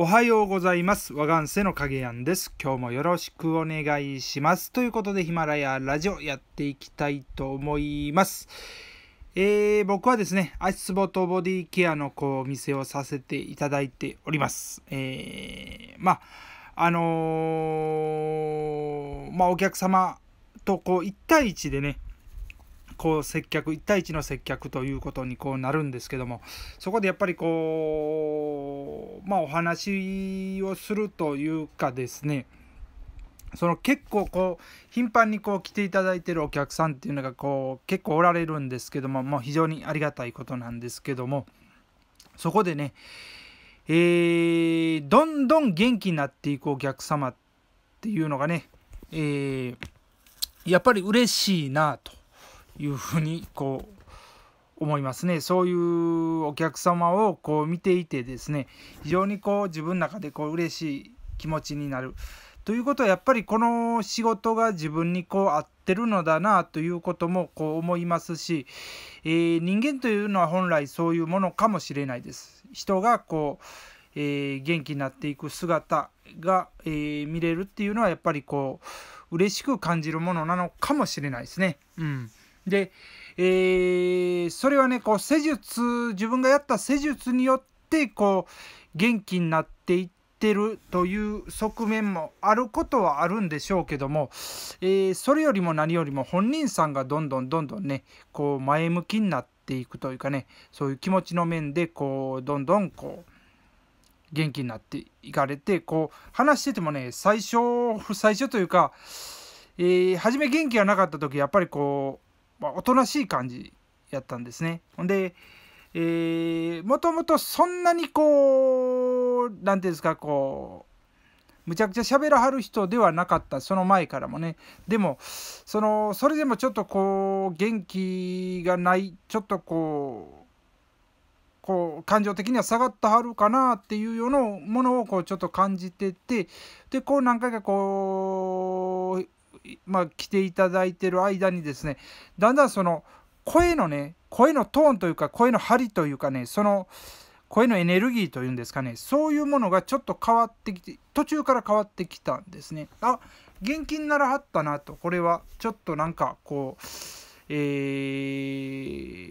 おはようございます。和岸瀬の影やんです。今日もよろしくお願いします。ということで、ヒマラヤラジオやっていきたいと思います。えー、僕はですね、足つぼとボディケアのこうお店をさせていただいております。えー、まあ、あのー、まあ、お客様とこう1対1でね、こう接客1対1の接客ということにこうなるんですけどもそこでやっぱりこうまあお話をするというかですねその結構こう頻繁にこう来ていただいてるお客さんっていうのがこう結構おられるんですけどももう非常にありがたいことなんですけどもそこでねえー、どんどん元気になっていくお客様っていうのがね、えー、やっぱり嬉しいなというふうにこう思いますねそういうお客様をこう見ていてですね非常にこう自分の中でこう嬉しい気持ちになるということはやっぱりこの仕事が自分にこう合ってるのだなということもこう思いますし、えー、人間というのは本来そういうものかもしれないです。人がこうえー、元気になっていく姿が、えー、見れるっていうのはやっぱりこう嬉しく感じるものなのかもしれないですね。うんで、えー、それはねこう施術自分がやった施術によってこう元気になっていってるという側面もあることはあるんでしょうけども、えー、それよりも何よりも本人さんがどんどんどんどんねこう前向きになっていくというかねそういう気持ちの面でこうどんどんこう元気になっていかれてこう話しててもね最初最初というか、えー、初め元気がなかった時やっぱりこうまあ、おとなしい感じやったんですね。ほんで、えー、もともとそんなにこう、何ていうんですか、こう、むちゃくちゃ喋らはる人ではなかった、その前からもね。でも、その、それでもちょっとこう、元気がない、ちょっとこう、こう感情的には下がったはるかなっていうようなものをこうちょっと感じててでこう何回かこうまあ、来ていただいてる間にですねだんだんその声のね声のトーンというか声の張りというかねその声のエネルギーというんですかねそういうものがちょっと変わってきて途中から変わってきたんですねあ現金ならはったなとこれはちょっとなんかこうえ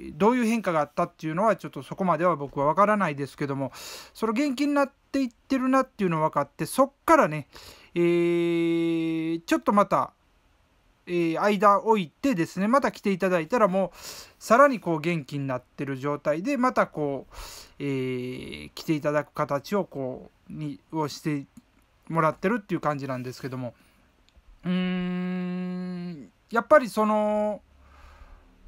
ー、どういう変化があったっていうのはちょっとそこまでは僕は分からないですけどもその元気になっていってるなっていうの分かってそっからね、えー、ちょっとまたえ間置いてですねまた来ていただいたらもうさらにこう元気になってる状態でまたこう、えー、来ていただく形をこうにをしてもらってるっていう感じなんですけどもうーんやっぱりその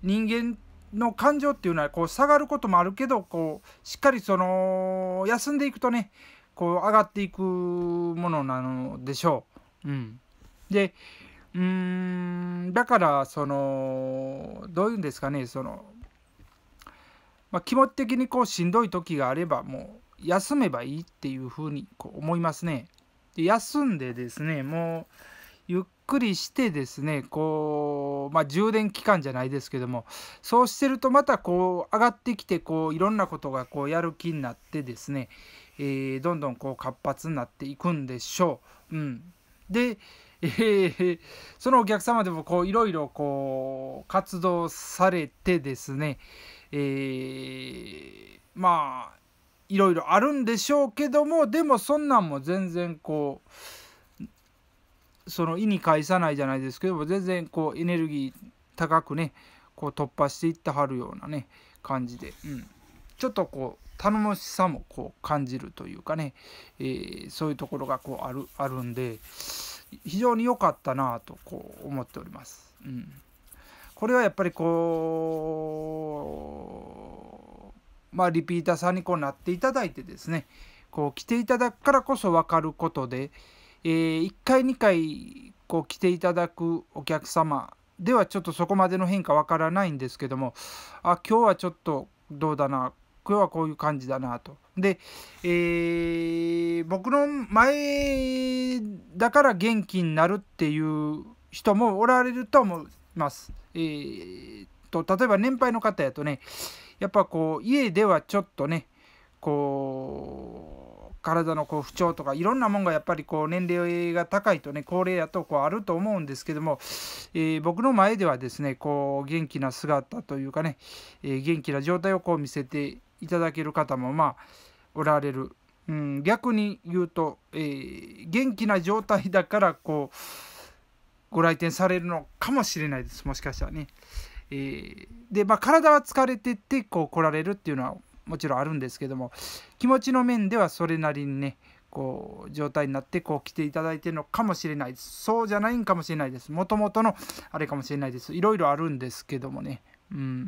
人間の感情っていうのはこう下がることもあるけどこうしっかりその休んでいくとねこう上がっていくものなのでしょう。うん、でうーんだからそのどういうんですかねその、まあ、気持ち的にこうしんどい時があればもう休めばいいっていうふうにこう思いますね。で休んでですねもうゆっくりしてですねこう、まあ、充電期間じゃないですけどもそうしてるとまたこう上がってきてこういろんなことがこうやる気になってですね、えー、どんどんこう活発になっていくんでしょう。うん、でえー、そのお客様でもこういろいろこう活動されてですね、えー、まあいろいろあるんでしょうけどもでもそんなんも全然こうその意に介さないじゃないですけども全然こうエネルギー高くねこう突破していってはるようなね感じで、うん、ちょっとこう頼もしさもこう感じるというかね、えー、そういうところがこうあるあるんで。非常に良かったなとこう思っております。うん、これはやっぱりこうまあリピーターさんにこうなっていただいてですねこう来ていただくからこそ分かることで、えー、1回2回こう来ていただくお客様ではちょっとそこまでの変化わからないんですけどもあ今日はちょっとどうだな今日はこういう感じだなと。で、えー、僕の前だから元気になるっていう人もおられると思います。えーと、例えば年配の方やとねやっぱこう家ではちょっとねこう体のこう不調とかいろんなもんがやっぱりこう年齢が高いとね高齢やとこうあると思うんですけども、えー、僕の前ではですねこう元気な姿というかね、えー、元気な状態をこう見せていただける方もまあおられる、うん、逆に言うと、えー、元気な状態だからこうご来店されるのかもしれないですもしかしたらね。えー、でまあ、体は疲れててこう来られるっていうのはもちろんあるんですけども気持ちの面ではそれなりにねこう状態になってこう来ていただいてるのかもしれないですそうじゃないんかもしれないですもともとのあれかもしれないですいろいろあるんですけどもねうん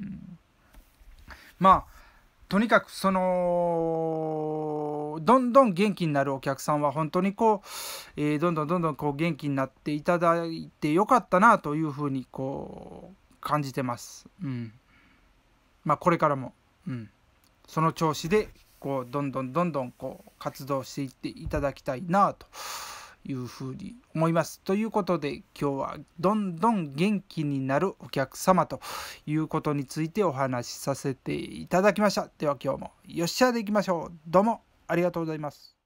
まあとにかくそのどんどん元気になるお客さんは本当にこう、えー、どんどんどんどんこう元気になっていただいてよかったなというふうにこう感じてます。うん、まあこれからも、うん、その調子でこうどんどんどんどんこう活動していっていただきたいなと。いうふうに思います。ということで今日はどんどん元気になるお客様ということについてお話しさせていただきました。では今日もよっしゃでいきましょう。どうもありがとうございます。